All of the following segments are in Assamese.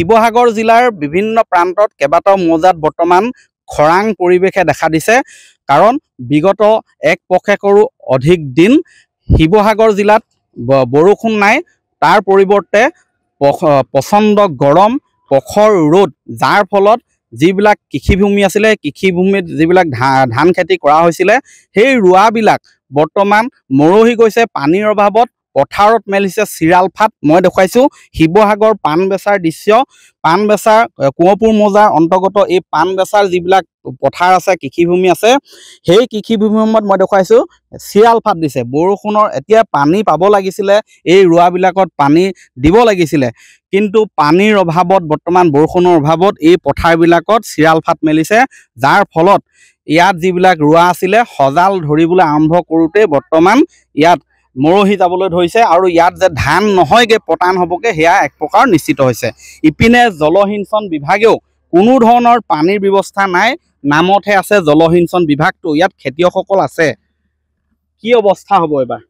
শিৱসাগৰ জিলাৰ বিভিন্ন প্ৰান্তত কেইবাটাও মৌজাত বৰ্তমান খৰাং পৰিৱেশে দেখা দিছে কাৰণ বিগত এক পষেকৰো অধিক দিন শিৱসাগৰ জিলাত বৰষুণ নাই তাৰ পৰিৱৰ্তে প্ৰচণ্ড গৰম প্ৰখৰ ৰ'দ যাৰ ফলত যিবিলাক কৃষিভূমি আছিলে কৃষিভূমিত যিবিলাক ধান খেতি কৰা হৈছিলে সেই ৰোৱাবিলাক বৰ্তমান মৰহি গৈছে পানীৰ অভাৱত পথাৰত মেলিছে চিৰাল ফাট মই দেখুৱাইছোঁ শিৱসাগৰ পাণ বেচাৰ দৃশ্য পাণ বেচাৰ কোঁৱপুৰ মৌজাৰ অন্তৰ্গত এই পাণ বেচাৰ যিবিলাক পথাৰ আছে কৃষিভূমি আছে সেই কৃষিভূমিসমূহত মই দেখুৱাইছোঁ চিৰাল ফাট দিছে বৰষুণৰ এতিয়া পানী পাব লাগিছিলে এই ৰোৱাবিলাকত পানী দিব লাগিছিলে কিন্তু পানীৰ অভাৱত বৰ্তমান বৰষুণৰ অভাৱত এই পথাৰবিলাকত চিৰাল ফাট মেলিছে যাৰ ফলত ইয়াত যিবিলাক ৰোৱা আছিলে সজাল ধৰিবলৈ আৰম্ভ কৰোঁতেই বৰ্তমান ইয়াত মৰহি যাবলৈ ধৰিছে আৰু ইয়াত যে ধান নহয়গে পতান হবগে সেয়া এক প্ৰকাৰ নিশ্চিত হৈছে ইপিনে জলসিঞ্চন বিভাগেও কোনো ধৰণৰ পানীৰ ব্যৱস্থা নাই নামতহে আছে জলসিঞ্চন বিভাগটো ইয়াত খেতিয়কসকল আছে কি অৱস্থা হ'ব এইবাৰ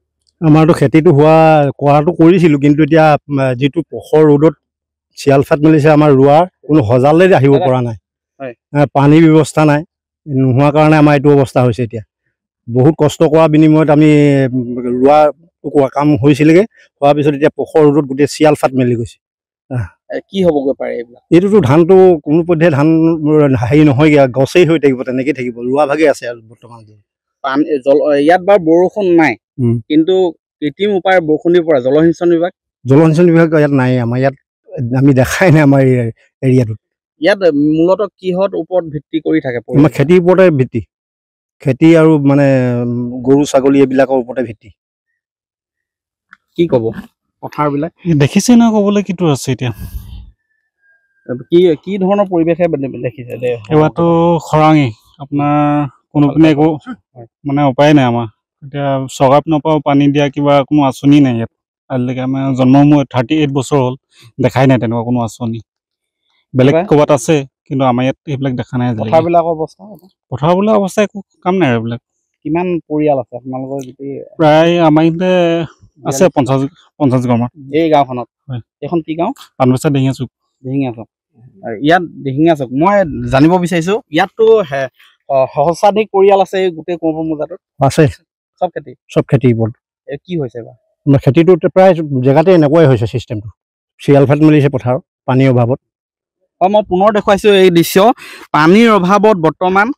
আমাৰতো খেতিটো হোৱা কৰাটো কৰিছিলোঁ কিন্তু এতিয়া যিটো পোখৰ ৰ'দত চিয়াল ফাট মেলিছে আমাৰ ৰোৱাৰ কোনো সজালে আহিব পৰা নাই পানীৰ ব্যৱস্থা নাই নোহোৱা কাৰণে আমাৰ এইটো অৱস্থা হৈছে এতিয়া বহুত কষ্ট কৰা বিনিময়ত আমি ৰোৱা কুকুৰা কাম হৈছিলগে হোৱাৰ পিছত এতিয়া পোখৰ ৰোডত গোটেই চিয়াল ফাট মেলি গৈছে কি হ'বগৈ পাৰে এইবিলাক এইটোতো ধানটো কোনো পধ্যে ধান হেৰি নহয়গে গছেই হৈ থাকিব তেনেকেই থাকিব ৰোৱা ভাগেই আছে আৰু বৰ্তমান ইয়াত বাৰু বৰষুণ নাই কিন্তু কৃত্ৰিম উপায় বৰষুণৰ পৰা জলসিঞ্চন বিভাগ জলসিঞ্চন বিভাগ ইয়াত নাই আমাৰ ইয়াত আমি দেখাই নাই আমাৰ এৰিয়াটোত ইয়াত মূলত কিহত ওপৰত ভিত্তি কৰি থাকে আমাৰ খেতিৰ ওপৰতে ভিত্তি খেতি আৰু মানে গৰু ছাগলী এইবিলাকৰ ওপৰতে ভিত্তি কি কব বিলাক দেখিছে না কবলৈ কিটো আছে এতিয়া কি কি ধৰণৰ পৰিৱেশে দেখিছে এইবাৰটো খৰাঙি আপোনাৰ কোনোপিনে একো মানে উপায় নাই আমাৰ এতিয়া চৰকাৰ পিনৰ পানী দিয়া কিবা কোনো আঁচনি নাই ইয়াত আজিলৈকে আমাৰ জন্ম মোৰ থাৰ্টি এইট বছৰ হ'ল দেখাই নাই তেনেকুৱা কোনো আঁচনি বেলেগ ক'ৰবাত আছে কিন্তু আমাৰ ইয়াত সেইবিলাক দেখা নাই বিলাক অৱস্থা পথাৰবিলাক অৱস্থা একো কাম নাই আৰু এইবিলাক কিমান পৰিয়াল আছে আপোনালোকৰ যদি প্ৰায় আমাৰ ইয়াতে আছে পঞ্চাশ পঞ্চাশ ঘৰমান এই গাঁওখনত এইখন কি গাঁও পানবচা ডিঙিয়া চুক ডিঙিয়া চুক ইয়াত ডিঙিয়া চুক মই জানিব বিচাৰিছো ইয়াততো সহস্ৰাধিক পৰিয়াল আছে গোটেই কোঁৱৰ মৌজাটোত আছে চব খেতি চব খেতি কি হৈছে বাৰু খেতিটো প্ৰায় জেগাতে এনেকুৱাই হৈছে চিষ্টেমটো চিৰিয়াল ফাট মেলিছে পথাৰত পানীৰ অভাৱত অঁ মই পুনৰ দেখুৱাইছো এই দৃশ্য পানীৰ অভাৱত বৰ্তমান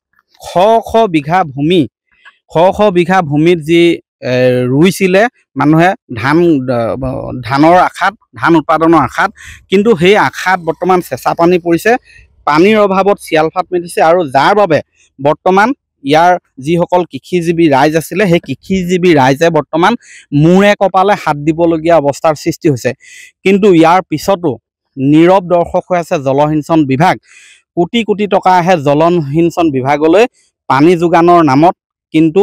শ শ বিঘা ভূমি শ শ বিঘা ভূমিত যি ৰুইছিলে মানুহে ধান ধানৰ আশাত ধান উৎপাদনৰ আশাত কিন্তু সেই আশাত বৰ্তমান চেঁচা পানী পৰিছে পানীৰ অভাৱত চিয়াল ফাট মেলিছে আৰু যাৰ বাবে বৰ্তমান ইয়াৰ যিসকল কৃষিজীৱী ৰাইজ আছিলে সেই কৃষিজীৱী ৰাইজে বৰ্তমান মূৰে কপালে হাত দিবলগীয়া অৱস্থাৰ সৃষ্টি হৈছে কিন্তু ইয়াৰ পিছতো নীৰৱ দৰ্শক হৈ আছে জলসিঞ্চন বিভাগ কোটি কোটি টকা আহে জলসিঞ্চন বিভাগলৈ পানী যোগানৰ নামত কিন্তু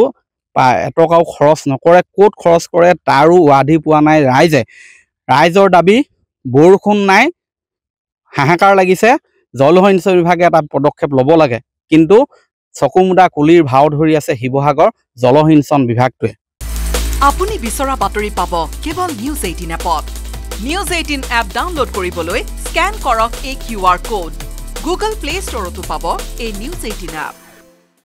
এটকাও খৰচ নকৰে ক'ত খৰচ কৰে তাৰো ৱাধি পোৱা নাই ৰাইজে ৰাইজৰ দাবী বৰষুণ নাই হাহাকাৰ লাগিছে জলসিঞ্চন বিভাগে এটা পদক্ষেপ ল'ব লাগে কিন্তু চকু মুদা কুলিৰ ভাও ধৰি আছে শিৱসাগৰ জলসিঞ্চন বিভাগটোৱে আপুনি বিচৰা বাতৰি পাব কেৱল নিউজ এইটিন এপত নিউজ এইটিন এপ ডাউনলোড কৰিবলৈ স্কেন কৰক এই Q R code Google Play ষ্টৰতো পাব এই নিউজ এইটিন এপ